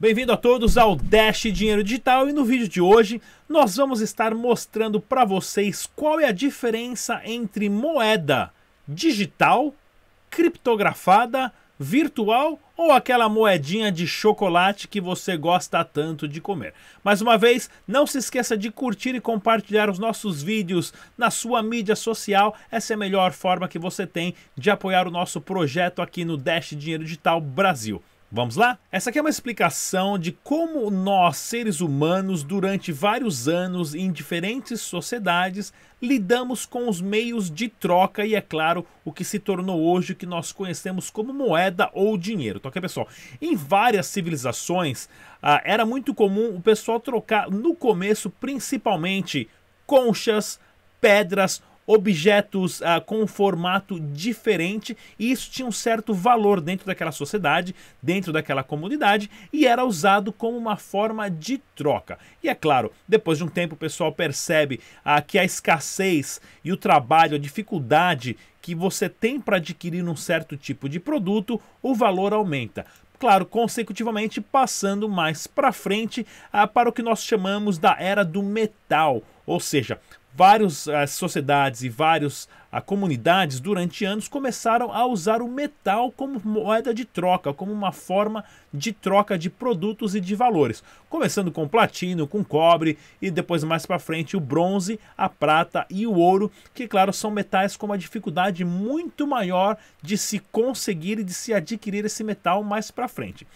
Bem-vindo a todos ao Dash Dinheiro Digital e no vídeo de hoje nós vamos estar mostrando para vocês qual é a diferença entre moeda digital, criptografada, virtual ou aquela moedinha de chocolate que você gosta tanto de comer. Mais uma vez, não se esqueça de curtir e compartilhar os nossos vídeos na sua mídia social. Essa é a melhor forma que você tem de apoiar o nosso projeto aqui no Dash Dinheiro Digital Brasil. Vamos lá? Essa aqui é uma explicação de como nós, seres humanos, durante vários anos em diferentes sociedades, lidamos com os meios de troca e, é claro, o que se tornou hoje o que nós conhecemos como moeda ou dinheiro. Então, aqui, pessoal, em várias civilizações ah, era muito comum o pessoal trocar, no começo, principalmente conchas, pedras objetos ah, com um formato diferente e isso tinha um certo valor dentro daquela sociedade, dentro daquela comunidade e era usado como uma forma de troca. E é claro, depois de um tempo o pessoal percebe ah, que a escassez e o trabalho, a dificuldade que você tem para adquirir um certo tipo de produto, o valor aumenta claro, consecutivamente passando mais para frente ah, para o que nós chamamos da era do metal, ou seja, várias eh, sociedades e várias ah, comunidades durante anos começaram a usar o metal como moeda de troca, como uma forma de troca de produtos e de valores, começando com platino, com cobre e depois mais para frente o bronze, a prata e o ouro, que claro são metais com uma dificuldade muito maior de se conseguir e de se adquirir esse metal mais para frente.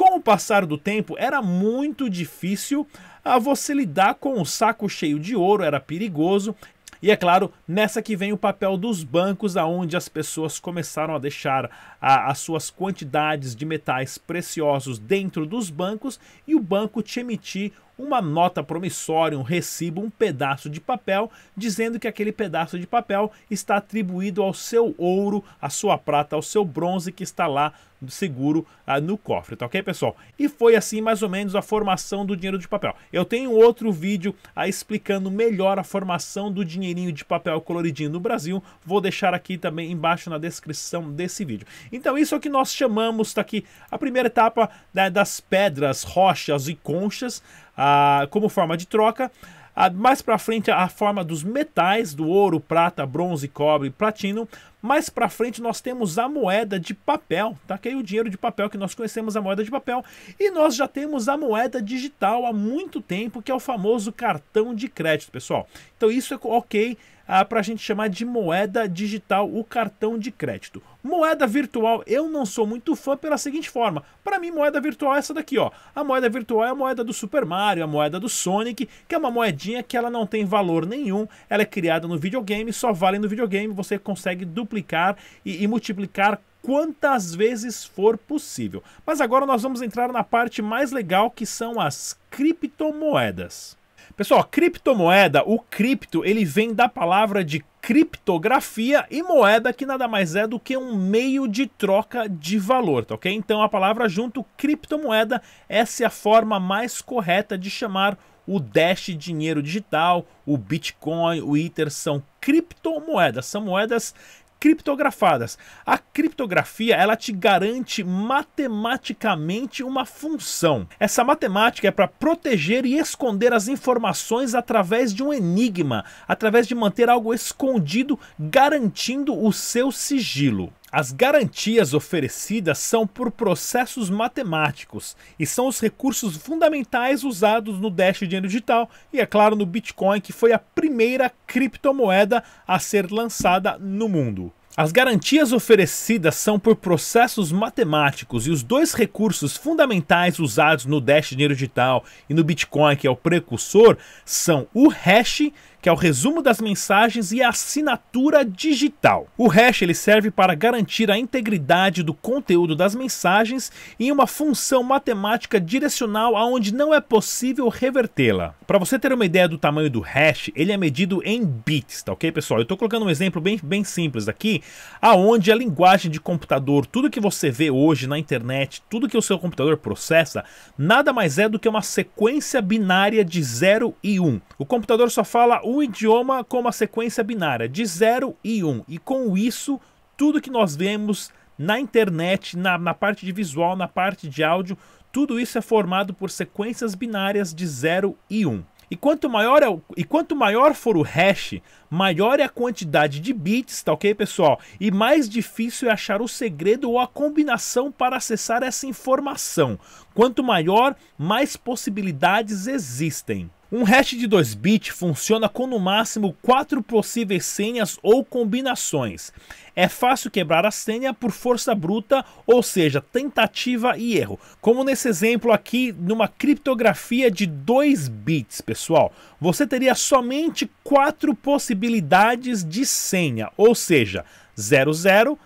Com o passar do tempo, era muito difícil a ah, você lidar com o saco cheio de ouro, era perigoso. E é claro, nessa que vem o papel dos bancos, aonde as pessoas começaram a deixar a, ah, as suas quantidades de metais preciosos dentro dos bancos e o banco te emitir uma nota promissória, um recibo, um pedaço de papel, dizendo que aquele pedaço de papel está atribuído ao seu ouro, à sua prata, ao seu bronze que está lá seguro ah, no cofre, tá ok, pessoal? E foi assim mais ou menos a formação do dinheiro de papel. Eu tenho outro vídeo ah, explicando melhor a formação do dinheirinho de papel coloridinho no Brasil, vou deixar aqui também embaixo na descrição desse vídeo. Então isso é o que nós chamamos, tá aqui, a primeira etapa né, das pedras, rochas e conchas, ah, como forma de troca. Ah, mais para frente a forma dos metais, do ouro, prata, bronze, cobre, platino. Mais para frente nós temos a moeda de papel, tá? Que é o dinheiro de papel que nós conhecemos a moeda de papel. E nós já temos a moeda digital há muito tempo, que é o famoso cartão de crédito, pessoal. Então isso é ok ah, para a gente chamar de moeda digital o cartão de crédito. Moeda virtual eu não sou muito fã pela seguinte forma. Para mim, moeda virtual é essa daqui, ó. A moeda virtual é a moeda do Super Mario, a moeda do Sonic, que é uma moedinha que ela não tem valor nenhum, ela é criada no videogame, só vale no videogame, você consegue duplicar e, e multiplicar quantas vezes for possível. Mas agora nós vamos entrar na parte mais legal que são as criptomoedas. Pessoal, criptomoeda, o cripto, ele vem da palavra de criptografia e moeda que nada mais é do que um meio de troca de valor, tá ok? Então a palavra junto criptomoeda, essa é a forma mais correta de chamar o Dash dinheiro digital, o Bitcoin, o Ether são criptomoedas, são moedas criptografadas. A criptografia, ela te garante matematicamente uma função. Essa matemática é para proteger e esconder as informações através de um enigma, através de manter algo escondido, garantindo o seu sigilo. As garantias oferecidas são por processos matemáticos e são os recursos fundamentais usados no Dash Dinheiro Digital e, é claro, no Bitcoin, que foi a primeira criptomoeda a ser lançada no mundo. As garantias oferecidas são por processos matemáticos e os dois recursos fundamentais usados no Dash Dinheiro Digital e no Bitcoin, que é o precursor, são o hash que é o resumo das mensagens e a assinatura digital. O hash ele serve para garantir a integridade do conteúdo das mensagens em uma função matemática direcional aonde não é possível revertê-la. Para você ter uma ideia do tamanho do hash, ele é medido em bits, tá ok, pessoal? Eu estou colocando um exemplo bem, bem simples aqui, aonde a linguagem de computador, tudo que você vê hoje na internet, tudo que o seu computador processa, nada mais é do que uma sequência binária de 0 e 1. Um. O computador só fala o idioma como uma sequência binária de 0 e 1. Um, e com isso, tudo que nós vemos na internet, na, na parte de visual, na parte de áudio, tudo isso é formado por sequências binárias de 0 e 1. Um. E quanto, maior é o, e quanto maior for o hash, maior é a quantidade de bits, tá ok, pessoal? E mais difícil é achar o segredo ou a combinação para acessar essa informação. Quanto maior, mais possibilidades existem. Um hash de 2 bits funciona com no máximo 4 possíveis senhas ou combinações. É fácil quebrar a senha por força bruta, ou seja, tentativa e erro. Como nesse exemplo aqui, numa criptografia de 2 bits, pessoal, você teria somente 4 possibilidades de senha, ou seja, 00,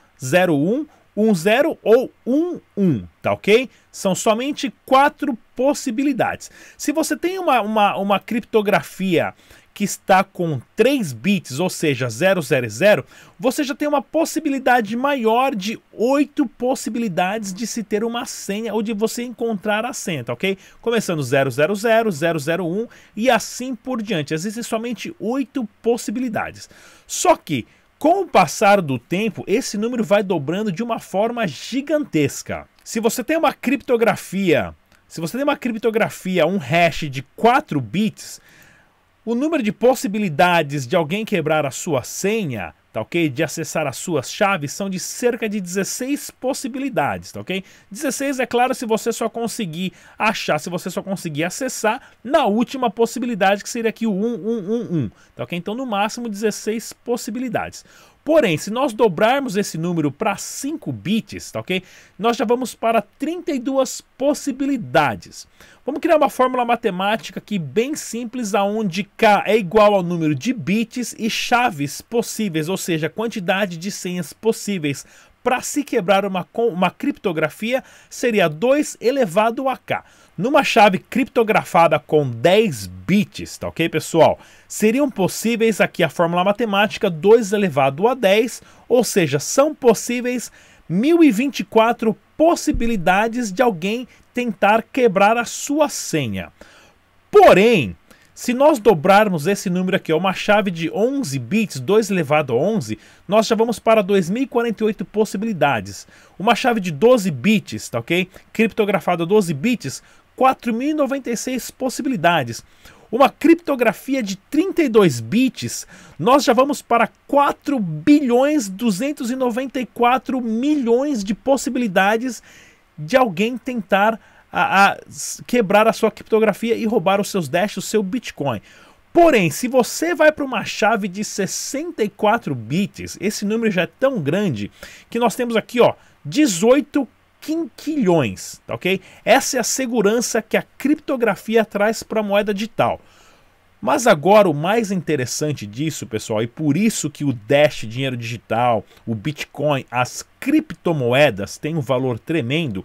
01, 1-0 ou 1-1, tá ok? São somente quatro possibilidades. Se você tem uma, uma, uma criptografia que está com 3 bits, ou seja, 000, você já tem uma possibilidade maior de 8 possibilidades de se ter uma senha ou de você encontrar a senha, tá ok? Começando 000, 001 e assim por diante. Existem somente 8 possibilidades. Só que com o passar do tempo, esse número vai dobrando de uma forma gigantesca. Se você tem uma criptografia, se você tem uma criptografia, um hash de 4 bits, o número de possibilidades de alguém quebrar a sua senha tá ok? De acessar as suas chaves são de cerca de 16 possibilidades, tá ok? 16 é claro se você só conseguir achar, se você só conseguir acessar na última possibilidade que seria aqui o 1111, tá ok? Então no máximo 16 possibilidades. Porém, se nós dobrarmos esse número para 5 bits, tá ok? Nós já vamos para 32 possibilidades. Vamos criar uma fórmula matemática aqui bem simples, aonde k é igual ao número de bits e chaves possíveis, ou seja, quantidade de senhas possíveis para se quebrar uma, uma criptografia, seria 2 elevado a k. Numa chave criptografada com 10 bits, tá ok, pessoal? Seriam possíveis aqui a fórmula matemática 2 elevado a 10, ou seja, são possíveis 1024 possibilidades de alguém tentar quebrar a sua senha. Porém, se nós dobrarmos esse número aqui, uma chave de 11 bits, 2 elevado a 11, nós já vamos para 2048 possibilidades. Uma chave de 12 bits, tá ok? Criptografada 12 bits, 4096 possibilidades. Uma criptografia de 32 bits, nós já vamos para 4 bilhões 294 milhões de possibilidades de alguém tentar a, a quebrar a sua criptografia e roubar os seus Dash, o seu Bitcoin. Porém, se você vai para uma chave de 64 bits, esse número já é tão grande que nós temos aqui, ó, 18 quinquilhões, tá ok? Essa é a segurança que a criptografia traz para a moeda digital. Mas agora o mais interessante disso, pessoal, e por isso que o Dash dinheiro digital, o Bitcoin, as criptomoedas têm um valor tremendo,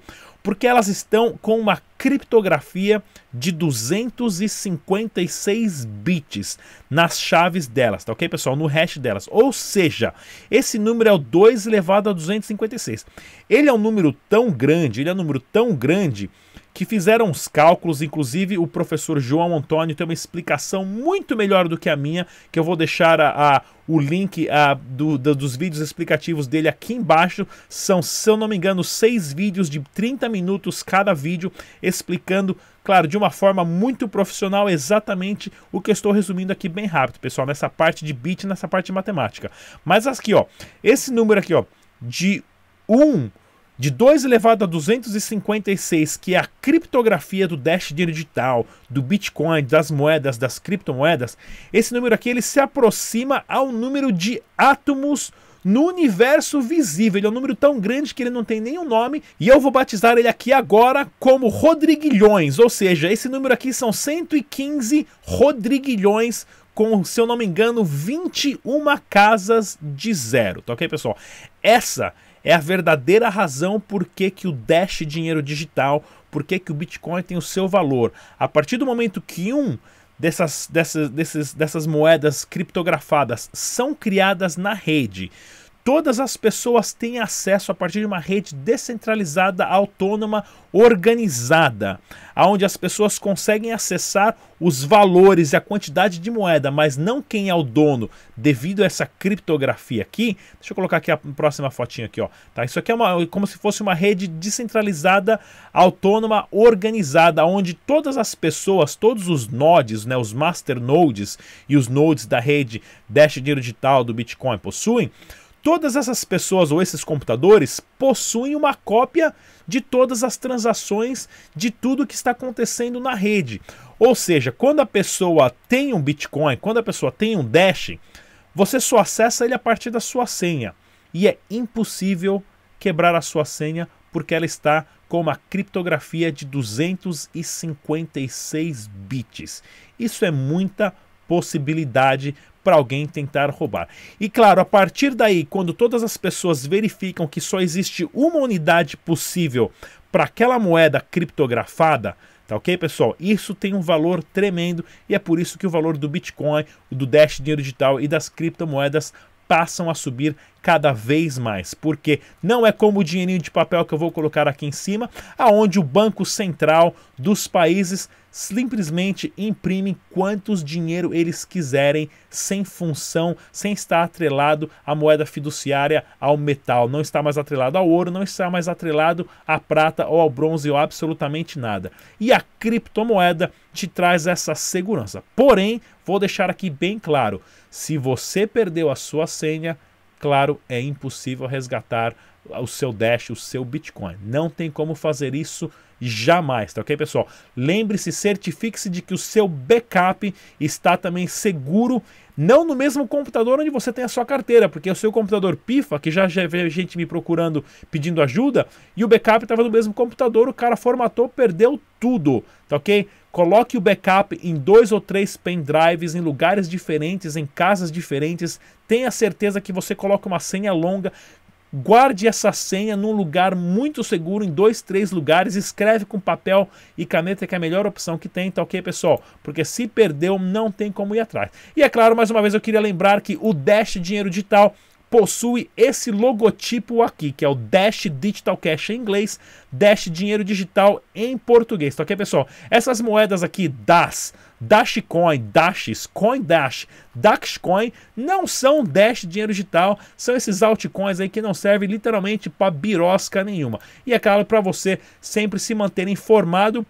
porque elas estão com uma criptografia de 256 bits nas chaves delas, tá ok, pessoal? No hash delas. Ou seja, esse número é o 2 elevado a 256. Ele é um número tão grande, ele é um número tão grande que fizeram os cálculos, inclusive o professor João Antônio tem uma explicação muito melhor do que a minha, que eu vou deixar a, a o link a, do, do, dos vídeos explicativos dele aqui embaixo. São, se eu não me engano, seis vídeos de 30 minutos cada vídeo, explicando, claro, de uma forma muito profissional, exatamente o que eu estou resumindo aqui bem rápido, pessoal, nessa parte de bit, nessa parte de matemática. Mas aqui, ó, esse número aqui, ó, de 1. Um de 2 elevado a 256, que é a criptografia do Dash digital, do Bitcoin, das moedas, das criptomoedas, esse número aqui ele se aproxima ao número de átomos no universo visível. Ele é um número tão grande que ele não tem nenhum nome e eu vou batizar ele aqui agora como Rodriguilhões, ou seja, esse número aqui são 115 Rodriguilhões com, se eu não me engano, 21 casas de zero, tá ok, pessoal? Essa é é a verdadeira razão por que, que o Dash dinheiro digital, por que, que o Bitcoin tem o seu valor. A partir do momento que um dessas, dessas, dessas, dessas moedas criptografadas são criadas na rede todas as pessoas têm acesso a partir de uma rede descentralizada, autônoma, organizada, aonde as pessoas conseguem acessar os valores e a quantidade de moeda, mas não quem é o dono, devido a essa criptografia aqui. Deixa eu colocar aqui a próxima fotinha aqui, ó. Tá? Isso aqui é uma, como se fosse uma rede descentralizada, autônoma, organizada, onde todas as pessoas, todos os nodes, né, os nodes e os nodes da rede Dash Dinheiro Digital do Bitcoin possuem, todas essas pessoas ou esses computadores possuem uma cópia de todas as transações de tudo que está acontecendo na rede. Ou seja, quando a pessoa tem um Bitcoin, quando a pessoa tem um Dash, você só acessa ele a partir da sua senha. E é impossível quebrar a sua senha porque ela está com uma criptografia de 256 bits. Isso é muita coisa possibilidade para alguém tentar roubar. E claro, a partir daí, quando todas as pessoas verificam que só existe uma unidade possível para aquela moeda criptografada, Tá ok, pessoal? Isso tem um valor tremendo e é por isso que o valor do Bitcoin, do Dash Dinheiro Digital e das criptomoedas passam a subir cada vez mais, porque não é como o dinheirinho de papel que eu vou colocar aqui em cima, aonde o Banco Central dos países simplesmente imprime quantos dinheiro eles quiserem, sem função, sem estar atrelado à moeda fiduciária, ao metal, não está mais atrelado ao ouro, não está mais atrelado à prata ou ao bronze ou absolutamente nada. E a criptomoeda te traz essa segurança. Porém, vou deixar aqui bem claro, se você perdeu a sua senha, claro, é impossível resgatar o seu Dash, o seu Bitcoin. Não tem como fazer isso jamais, tá ok, pessoal? Lembre-se, certifique-se de que o seu backup está também seguro não no mesmo computador onde você tem a sua carteira, porque é o seu computador pifa, que já, já veio gente me procurando pedindo ajuda, e o backup estava no mesmo computador, o cara formatou, perdeu tudo, tá ok? Coloque o backup em dois ou três pendrives, em lugares diferentes, em casas diferentes. Tenha certeza que você coloca uma senha longa. Guarde essa senha num lugar muito seguro, em dois, três lugares. Escreve com papel e caneta, que é a melhor opção que tem, tá ok, pessoal? Porque se perdeu, não tem como ir atrás. E é claro, mais uma vez, eu queria lembrar que o Dash Dinheiro Digital possui esse logotipo aqui, que é o Dash Digital Cash em inglês, Dash Dinheiro Digital em português, tá ok, pessoal? Essas moedas aqui, DAS, Dashcoin, Dashes, CoinDash, Daxcoin não são Dash dinheiro digital, são esses altcoins aí que não servem literalmente para birosca nenhuma. E é claro, para você sempre se manter informado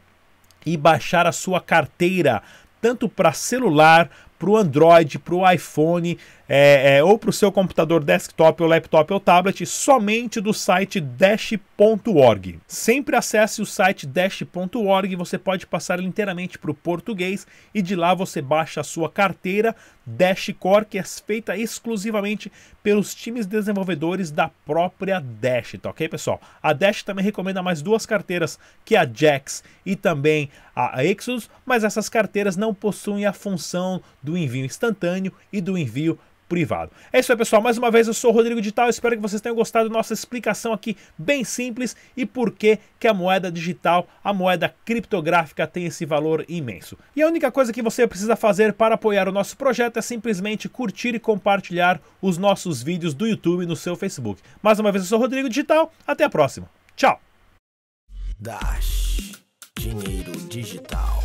e baixar a sua carteira, tanto para celular, para o Android, para o iPhone é, é, ou para o seu computador desktop ou laptop ou tablet somente do site dash.org. Sempre acesse o site dash.org, você pode passar inteiramente para o português e de lá você baixa a sua carteira Dash Core, que é feita exclusivamente pelos times desenvolvedores da própria Dash, tá ok, pessoal? A Dash também recomenda mais duas carteiras, que é a Jax e também a Exodus, mas essas carteiras não possuem a função do do envio instantâneo e do envio privado. É isso aí, pessoal. Mais uma vez, eu sou o Rodrigo Digital. Espero que vocês tenham gostado da nossa explicação aqui, bem simples, e por que, que a moeda digital, a moeda criptográfica, tem esse valor imenso. E a única coisa que você precisa fazer para apoiar o nosso projeto é simplesmente curtir e compartilhar os nossos vídeos do YouTube e no seu Facebook. Mais uma vez, eu sou o Rodrigo Digital. Até a próxima. Tchau. Dash Dinheiro Digital.